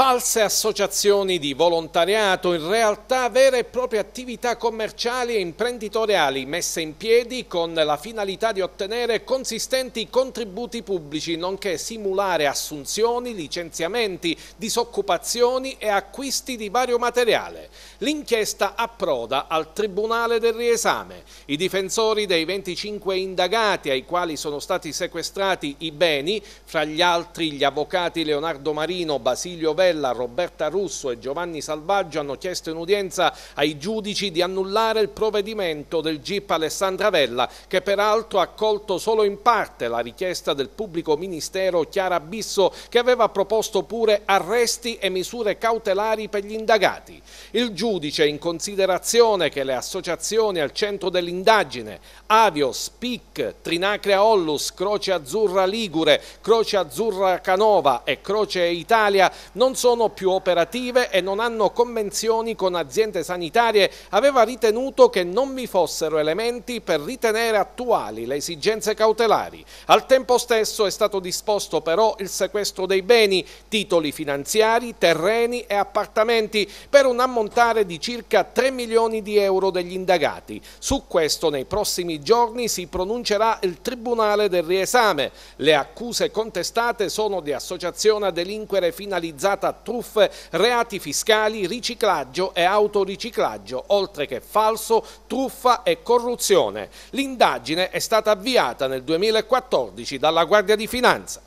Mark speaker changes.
Speaker 1: false associazioni di volontariato, in realtà vere e proprie attività commerciali e imprenditoriali messe in piedi con la finalità di ottenere consistenti contributi pubblici, nonché simulare assunzioni, licenziamenti, disoccupazioni e acquisti di vario materiale. L'inchiesta approda al Tribunale del Riesame. I difensori dei 25 indagati ai quali sono stati sequestrati i beni, fra gli altri gli avvocati Leonardo Marino, Basilio Verde, Rossella, Roberta Russo e Giovanni Salvaggio hanno chiesto in udienza ai giudici di annullare il provvedimento del GIP Alessandra Vella, che peraltro ha accolto solo in parte la richiesta del pubblico ministero Chiara Bisso, che aveva proposto pure arresti e misure cautelari per gli indagati. Il giudice, in considerazione che le associazioni al centro dell'indagine, Avios, PIC, Trinacria Ollus, Croce Azzurra Ligure, Croce Azzurra Canova e Croce Italia, non sono più operative e non hanno convenzioni con aziende sanitarie, aveva ritenuto che non vi fossero elementi per ritenere attuali le esigenze cautelari. Al tempo stesso è stato disposto però il sequestro dei beni, titoli finanziari, terreni e appartamenti per un ammontare l'ammontare di circa 3 milioni di euro degli indagati. Su questo nei prossimi giorni si pronuncerà il Tribunale del Riesame. Le accuse contestate sono di associazione a delinquere finalizzata a truffe, reati fiscali, riciclaggio e autoriciclaggio, oltre che falso, truffa e corruzione. L'indagine è stata avviata nel 2014 dalla Guardia di Finanza.